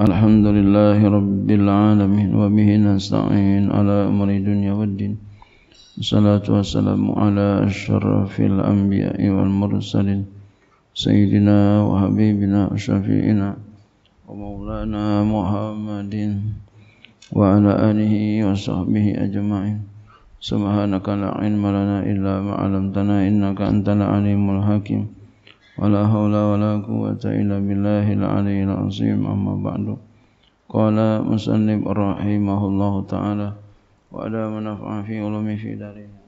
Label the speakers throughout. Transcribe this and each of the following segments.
Speaker 1: الحمد لله رب العالمين وبه نستعين على أمر الدنيا والدين الصلاة والسلام على أشرف الأنبياء والمرسلين سيدنا وحبيبنا وشفيعنا ومولانا محمد وعلى آله وصحبه أجمعين سبحانك لا علم لنا إلا ما علمتنا إنك أنت العليم الحكيم ولا حول ولا قوة إلا بالله العلي العظيم أما بعد قال مسلم رحمه الله تعالى وعلى من نفع في علوم في دارنا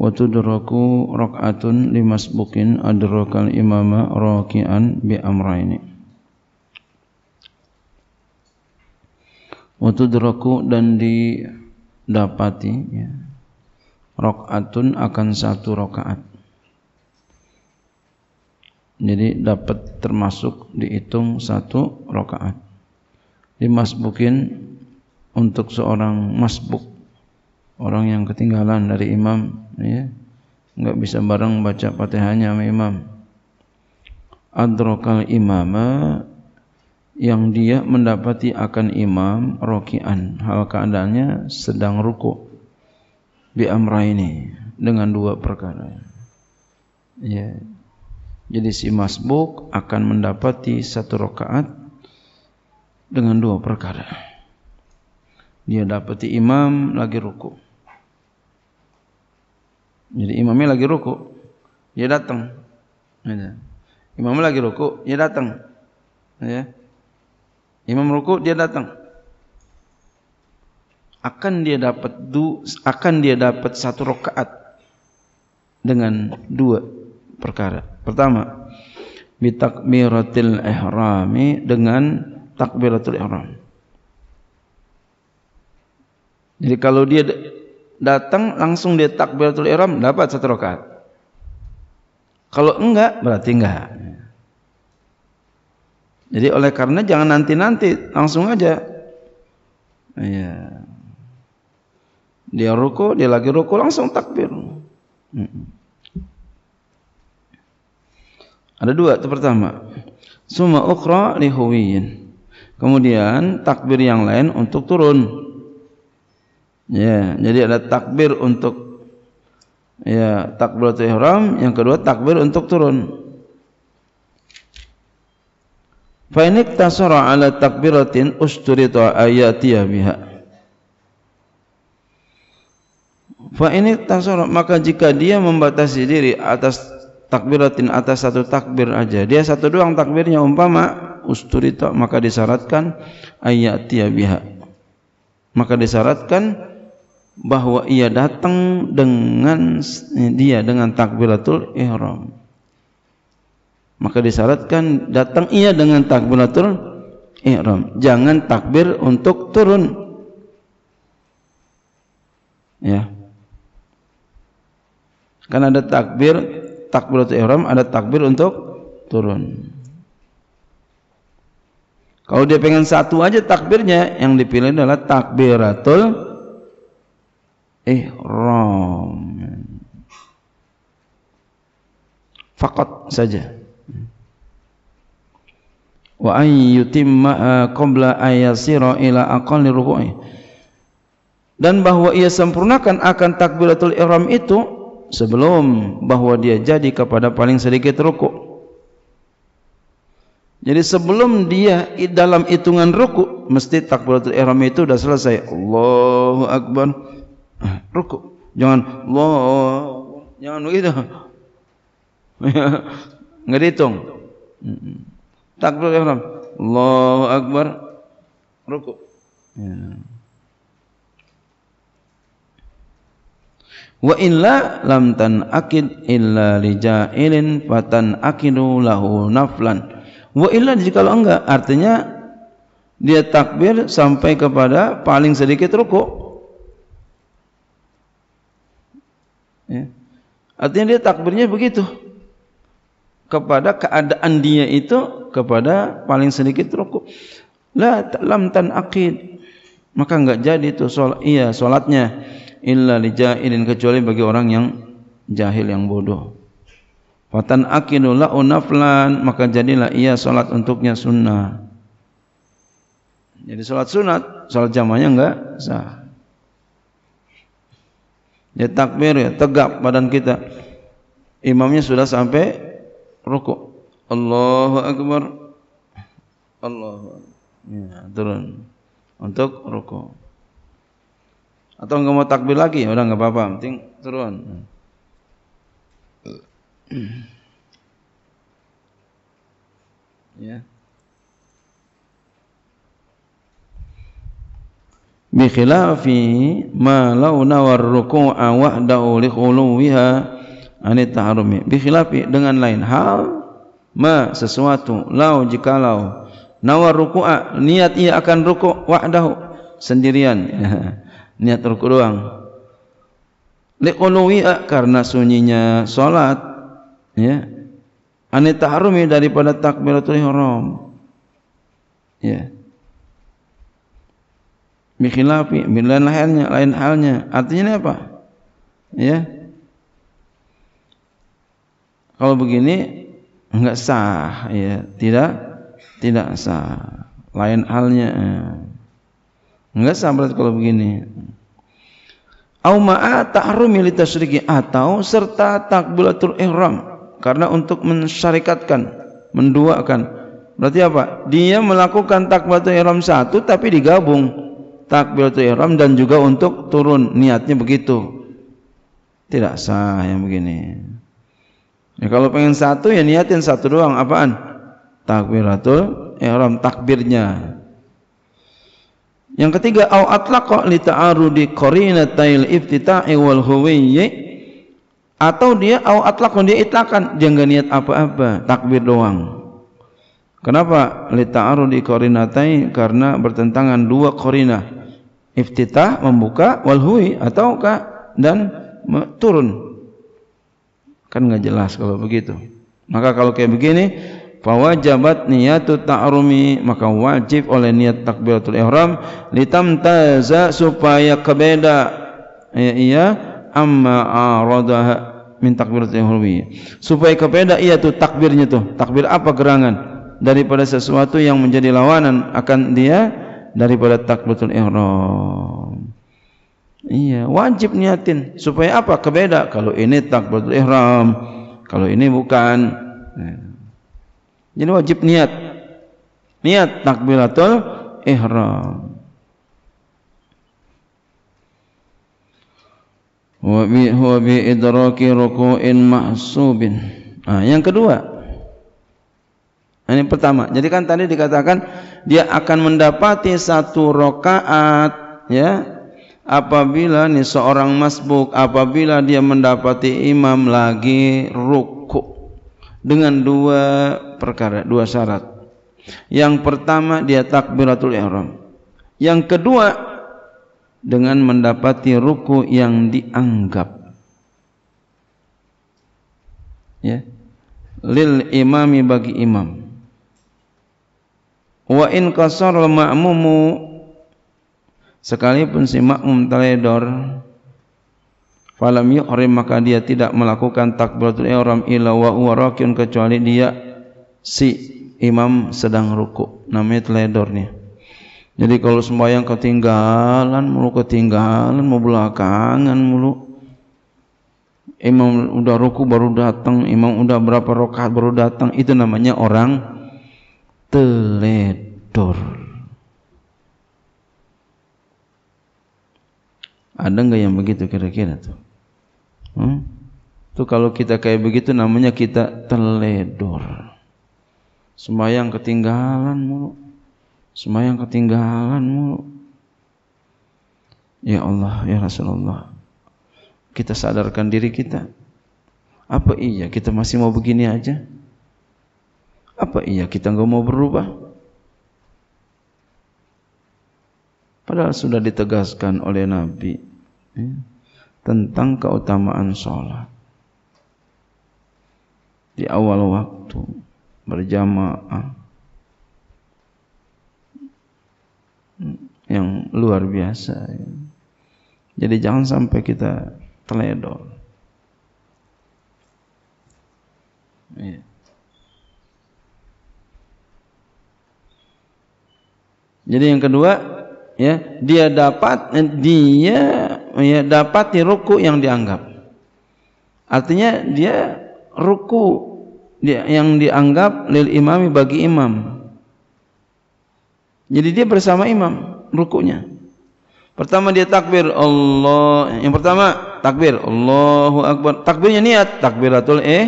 Speaker 1: وتدركوا ركعة لمسبوك أدرك الإمام راكعا بأمرين Watudraku dan didapati ya. Rokatun akan satu rokaat jadi dapat termasuk dihitung satu rakaat. Dimasbukin untuk seorang masbuk orang yang ketinggalan dari imam ya enggak bisa bareng baca Fatihahnya sama imam adrokal imama yang dia mendapati akan imam rokian hal keadaannya sedang ruku bi amra ini dengan dua perkara ya Jadi si masbuk akan mendapati satu rakaat dengan dua perkara. Dia dapati imam lagi ruku. Jadi imamnya lagi ruku, dia datang. Imamnya lagi ruku, dia datang. Imam ruku dia datang. Akan dia dapat du, akan dia dapat satu rakaat dengan dua perkara. Pertama, bitakbiratil ihrami dengan takbiratul ihram. Jadi kalau dia datang langsung dia takbiratul ihram dapat satu rakaat. Kalau enggak berarti enggak. Jadi oleh karena jangan nanti-nanti, langsung aja. Iya. Dia ruku, dia lagi ruku langsung takbir. Hmm. Ada dua itu pertama. Suma ukhra lihuwiyin. Kemudian takbir yang lain untuk turun. Ya, jadi ada takbir untuk ya takbiratul ihram, yang kedua takbir untuk turun. Fa in iktasara ala takbiratin usturitu ayatiyah biha. Fa in iktasara maka jika dia membatasi diri atas takbiratin atas satu takbir aja. Dia satu doang takbirnya umpama usturita maka disyaratkan ayat biha. Maka disyaratkan bahwa ia datang dengan dia dengan takbiratul ihram. Maka disyaratkan datang ia dengan takbiratul ihram. Jangan takbir untuk turun. Ya. Kan ada takbir takbiratul ihram ada takbir untuk turun. Kalau dia pengen satu aja takbirnya yang dipilih adalah takbiratul ihram. Fakat saja. Wa ay yutimma eh, qabla ayasira ila aqalli ruku'i. Dan bahwa ia sempurnakan akan takbiratul ihram itu sebelum bahwa dia jadi kepada paling sedikit rukuk. Jadi sebelum dia dalam hitungan rukuk mesti takbiratul ihram itu sudah selesai. Allahu akbar. Rukuk. Jangan Allah. Jangan begitu. Ngeditung. Takbiratul ihram. Allahu akbar. Rukuk. Ya. wa illa lam tan akid illa lija'ilin fatan akidu lahu naflan wa illa jika enggak artinya dia takbir sampai kepada paling sedikit rukuk. ya. artinya dia takbirnya begitu kepada keadaan dia itu kepada paling sedikit rukuk. la lam tan akid maka enggak jadi itu salat iya salatnya illa lijailin kecuali bagi orang yang jahil yang bodoh. Fatan akidu la unaflan maka jadilah ia salat untuknya sunnah. Jadi salat sunat, salat jamaahnya enggak sah. Ya takbir ya tegap badan kita. Imamnya sudah sampai rukuk. Allahu akbar. Allahu. Ya, turun untuk rukuk. atau nggak mau takbir lagi ya udah nggak apa-apa penting turun ya bi khilafi ma law nawar ruku'a wahdahu li khuluwiha anit taharumi bi khilafi dengan lain hal ma sesuatu lau jikalau nawar ruku'a niat ia akan ruku' wahdahu sendirian ya. niat rukuk doang liquluwi'a karena sunyinya salat ya ane tahrumi daripada takbiratul ihram ya mikhilafi bilan lainnya lain halnya artinya ini apa ya kalau begini enggak sah ya tidak tidak sah lain halnya eh. Enggak samrat kalau begini. Au ma'a tahrumi atau serta takbiratul ihram karena untuk mensyarikatkan, menduakan. Berarti apa? Dia melakukan takbiratul ihram satu tapi digabung takbiratul ihram dan juga untuk turun niatnya begitu. Tidak sah yang begini. Ya, kalau pengen satu ya niatin satu doang apaan? Takbiratul ihram takbirnya. Yang ketiga au atlaqa li ta'arudi qarinatail iftita'i wal huwayyi atau dia au atlaqa dia itlakan dia enggak niat apa-apa, takbir doang. Kenapa li ta'arudi qarinatai? Karena bertentangan dua qarinah. Iftitah membuka wal huwi atau ka dan turun. Kan enggak jelas kalau begitu. Maka kalau kayak begini fawajabat niyatu ta'rumi maka wajib oleh niat takbiratul ihram litamtaza supaya kebeda ya iya amma aradaha min takbiratul ihrami supaya kebeda iya tu takbirnya tu takbir apa gerangan daripada sesuatu yang menjadi lawanan akan dia daripada takbiratul ihram iya wajib niatin supaya apa kebeda kalau ini takbiratul ihram kalau ini bukan ya. Jadi wajib niat. Niat takbiratul ihram. Wa bi huwa bi idraki ruku'in mahsubin. Nah, yang kedua. Ini pertama. Jadi kan tadi dikatakan dia akan mendapati satu rakaat ya apabila nih seorang masbuk apabila dia mendapati imam lagi ruku dengan dua perkara, dua syarat. Yang pertama dia takbiratul ihram. Yang kedua dengan mendapati ruku yang dianggap ya lil imami bagi imam wa in qasar al ma'mumu sekalipun si makmum teledor falam yuhrim maka dia tidak melakukan takbiratul ihram illa wa huwa kecuali dia si imam sedang ruku namanya teledornya jadi kalau sembahyang ketinggalan mulu ketinggalan mau belakangan mulu imam udah ruku baru datang imam udah berapa rokat baru datang itu namanya orang teledor ada nggak yang begitu kira-kira tuh hmm? tuh kalau kita kayak begitu namanya kita telah Semayang ketinggalan mulu. Sembayang ketinggalan mulu. Ya Allah, ya Rasulullah. Kita sadarkan diri kita. Apa iya kita masih mau begini aja? Apa iya kita nggak mau berubah? Padahal sudah ditegaskan oleh Nabi ya, tentang keutamaan sholat di awal waktu berjamaah yang luar biasa. Jadi jangan sampai kita teledor. Iya. Jadi yang kedua, ya dia dapat eh, dia ya dapat di ruku yang dianggap. Artinya dia ruku yang dianggap lil imami bagi imam. Jadi dia bersama imam rukunya. Pertama dia takbir Allah. Yang pertama takbir Allahu akbar. Takbirnya niat takbiratul eh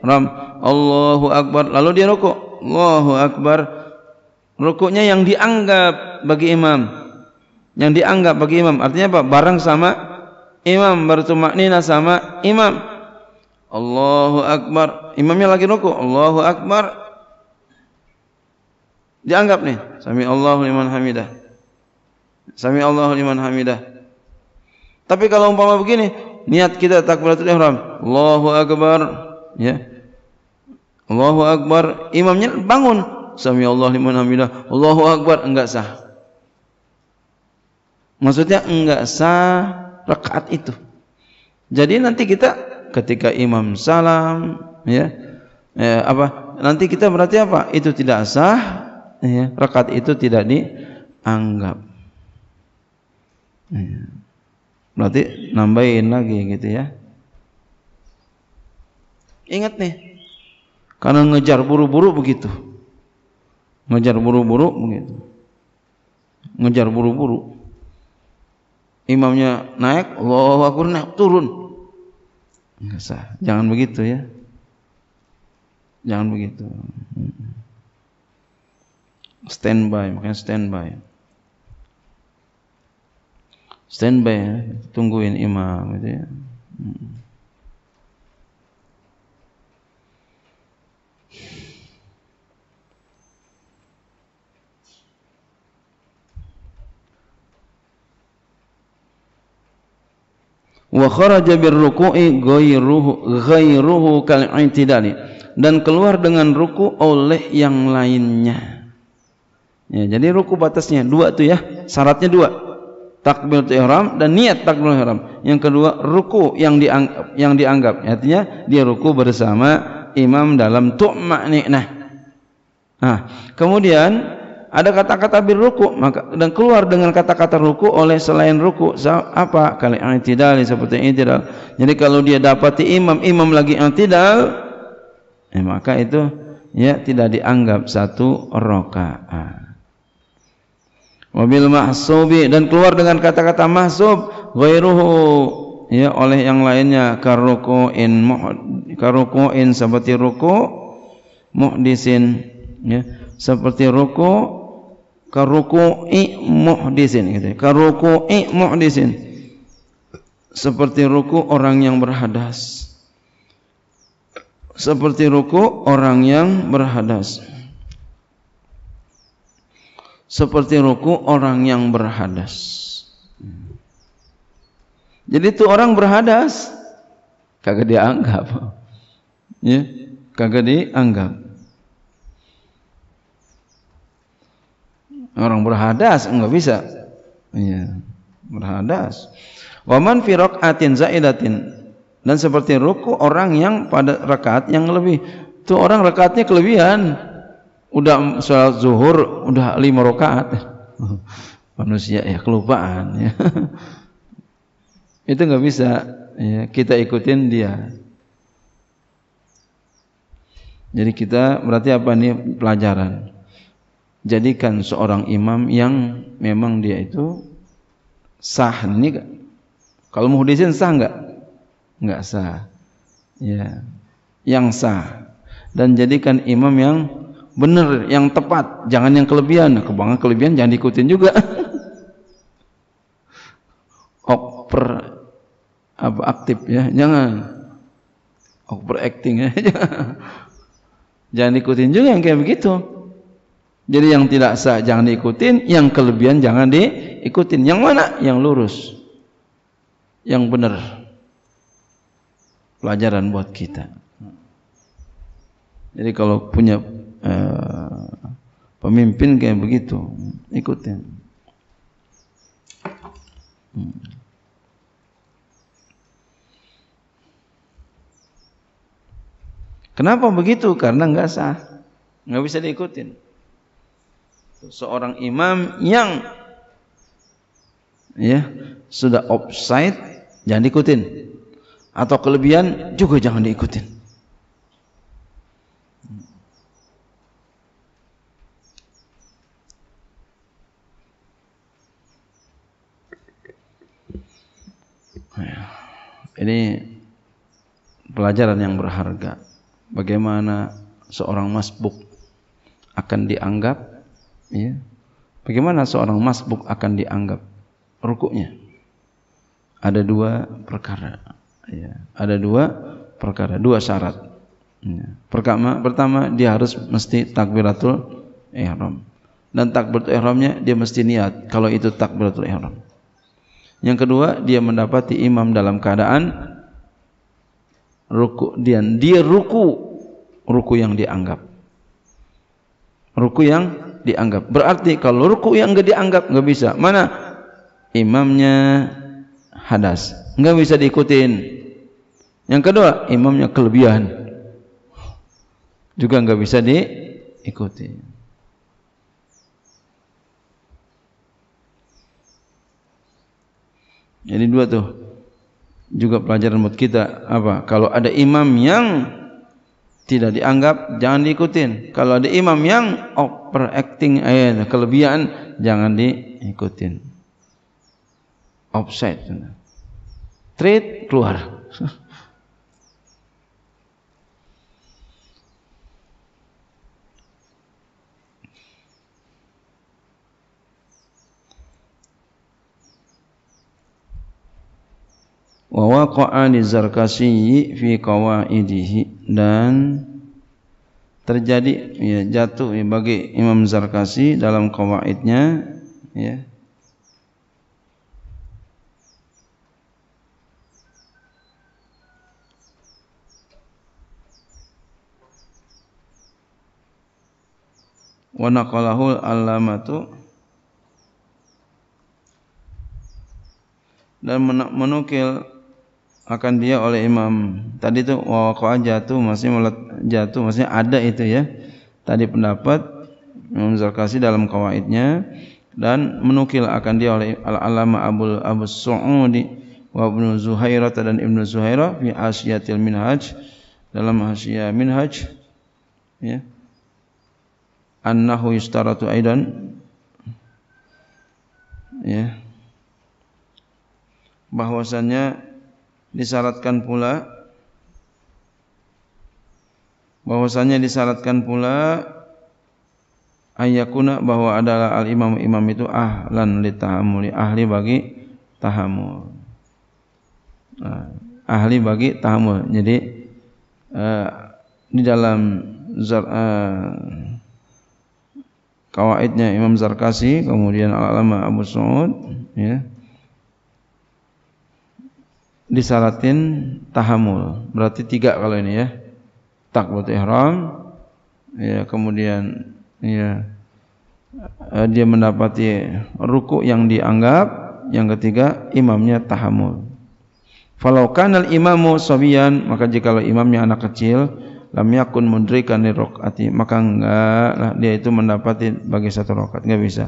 Speaker 1: ram Allahu akbar. Lalu dia rukuk. Allahu akbar. Rukunya yang dianggap bagi imam. Yang dianggap bagi imam artinya apa? Barang sama imam bertumaknina sama imam. Allahu Akbar. Imamnya lagi ruku. Allahu Akbar. Dianggap nih. Sami Allahu liman hamidah. Sami Allahu liman hamidah. Tapi kalau umpama begini, niat kita takbiratul ihram. Allahu Akbar. Ya. Allahu Akbar. Imamnya bangun. Sami Allahu liman hamidah. Allahu Akbar enggak sah. Maksudnya enggak sah rakaat itu. Jadi nanti kita ketika imam salam ya, ya apa nanti kita berarti apa itu tidak sah ya, rekat itu tidak dianggap ya. berarti nambahin lagi gitu ya ingat nih karena ngejar buru-buru begitu ngejar buru-buru begitu ngejar buru-buru imamnya naik Allahu akbar naik turun Enggak sah. Jangan begitu ya. Jangan begitu. Hmm. Standby, makanya standby. Standby ya, tungguin imam gitu ya. Hmm. wa kharaja bir ruku'i ghairuhu ghairuhu kal i'tidali dan keluar dengan ruku oleh yang lainnya. Ya, jadi ruku batasnya dua tuh ya. Syaratnya dua. Takbiratul ihram dan niat takbiratul ihram. Yang kedua ruku yang dianggap yang dianggap artinya dia ruku bersama imam dalam tu'ma'nina. Nah, kemudian ada kata-kata birruku maka dan keluar dengan kata-kata ruku oleh selain ruku apa kali i'tidal seperti i'tidal jadi kalau dia dapati imam imam lagi i'tidal eh, maka itu ya tidak dianggap satu rakaat wabil mahsubi dan keluar dengan kata-kata mahsub ghairuhu ya oleh yang lainnya karukuin karukuin seperti ruku muhdisin ya seperti ruku' karuku'i muhdisin gitu. Karuku'i muhdisin. Seperti ruku orang yang berhadas. Seperti ruku orang yang berhadas. Seperti ruku orang yang berhadas. Jadi itu orang berhadas kagak dianggap. Ya, kagak dianggap. Orang berhadas enggak bisa. Iya, berhadas. Waman firok atin zaidatin. Dan seperti ruku orang yang pada rakaat yang lebih. Itu orang rakaatnya kelebihan. Udah salat zuhur udah lima rakaat. Manusia ya kelupaan ya. Itu enggak bisa ya, kita ikutin dia. Jadi kita berarti apa nih pelajaran? jadikan seorang imam yang memang dia itu sah ini kalau muhdisin sah enggak? Enggak sah. Ya. Yang sah dan jadikan imam yang benar, yang tepat, jangan yang kelebihan. Nah, kebangan kelebihan jangan diikutin juga. oper apa aktif ya, jangan oper acting ya. jangan diikutin juga yang kayak begitu. Jadi yang tidak sah jangan diikutin, yang kelebihan jangan diikutin. Yang mana? Yang lurus. Yang benar. Pelajaran buat kita. Jadi kalau punya eh, pemimpin kayak begitu, ikutin. Hmm. Kenapa begitu? Karena nggak sah, nggak bisa diikutin seorang imam yang ya sudah offside jangan diikutin atau kelebihan juga jangan diikutin ya. Ini pelajaran yang berharga. Bagaimana seorang masbuk akan dianggap Ya. Bagaimana seorang masbuk akan dianggap rukuknya? Ada dua perkara. Ya. Ada dua perkara, dua syarat. Ya. Pertama, pertama dia harus mesti takbiratul ihram. Dan takbiratul ihramnya dia mesti niat kalau itu takbiratul ihram. Yang kedua, dia mendapati imam dalam keadaan ruku dan dia ruku ruku yang dianggap. Ruku yang dianggap. Berarti kalau ruku yang enggak dianggap enggak bisa. Mana imamnya hadas, enggak bisa diikutin. Yang kedua, imamnya kelebihan. Juga enggak bisa diikuti. Jadi dua tuh juga pelajaran buat kita apa? Kalau ada imam yang tidak dianggap jangan diikutin kalau ada imam yang overacting eh, kelebihan jangan diikutin offside treat keluar wa waqa'a lizarkasi fi kawaidihi dan terjadi ya jatuh ya, bagi Imam Zarkasi dalam kawaidnya. ya wa naqalahu al-allamatu dan menukil akan dia oleh imam tadi itu waqa'a jatuh masih mulat jatuh maksudnya ada itu ya tadi pendapat Imam Zarkasi dalam kawaidnya dan menukil akan dia oleh al-alama Abul Abu Su'udi wa Ibnu Zuhairah dan Ibnu Zuhairah fi Asyiatil Minhaj dalam Hasyiah Minhaj ya annahu yustaratu aidan ya bahwasanya disyaratkan pula bahwasanya disyaratkan pula ayakuna bahwa adalah al imam imam itu ahlan li tahammuli ahli bagi tahammul nah, ahli bagi tahammul jadi eh, di dalam zar, eh, kawaidnya Imam Zarkasi kemudian al-alama Abu Saud ya disalatin tahamul. Berarti tiga kalau ini ya. Takbut ihram, ya kemudian ya e, dia mendapati ruku yang dianggap, yang ketiga imamnya tahamul. Falau kanal imamu sabiyan, maka jikalau imamnya anak kecil, lam yakun mudrikan li rakaati, maka enggaklah dia itu mendapati bagi satu rakaat, enggak bisa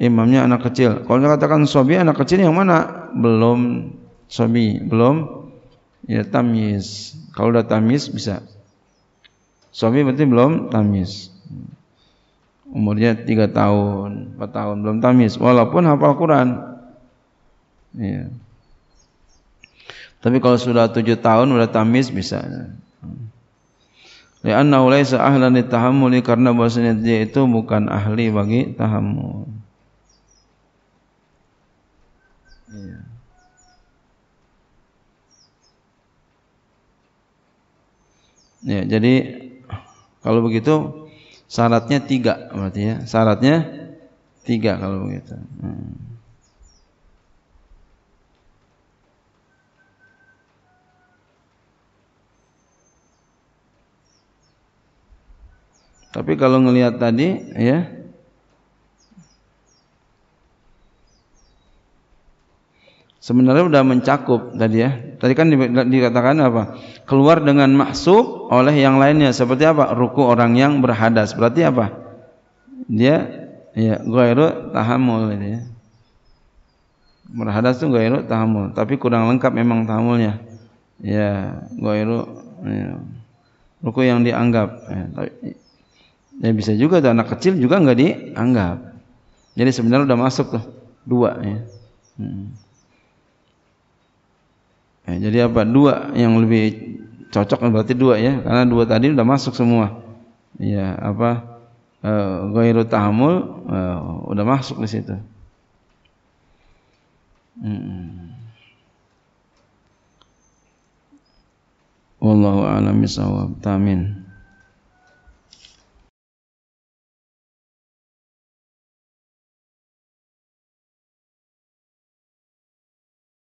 Speaker 1: imamnya anak kecil. Kalau dikatakan Sobian anak kecil yang mana? Belum sobi belum ya tamis kalau udah tamis bisa sobi berarti belum tamis umurnya tiga tahun empat tahun belum tamis walaupun hafal Quran ya. tapi kalau sudah tujuh tahun udah tamis bisa Liannahu laisa ahlan litahammuli karena bahasanya dia itu bukan ahli bagi tahammul. Iya. Ya, jadi kalau begitu syaratnya tiga berarti ya. Syaratnya tiga kalau begitu. Hmm. Tapi kalau ngelihat tadi ya sebenarnya sudah mencakup tadi ya. Tadi kan dikatakan apa? Keluar dengan masuk oleh yang lainnya. Seperti apa? Ruku orang yang berhadas. Berarti apa? Dia ya ghairu tahamul ya. Berhadas itu ghairu tahamul. tapi kurang lengkap memang tahamulnya. Ya, ghairu ya. Ruku yang dianggap. Ya, tapi, ya bisa juga tuh anak kecil juga enggak dianggap. Jadi sebenarnya sudah masuk tuh dua ya. Hmm. Ya, jadi apa? Dua yang lebih cocok kan berarti dua ya, karena dua tadi sudah masuk semua. Ya, apa? Uh, Ghairu tahammul eh, udah masuk di situ. Hmm. Wallahu a'lam bishawab. Tamin.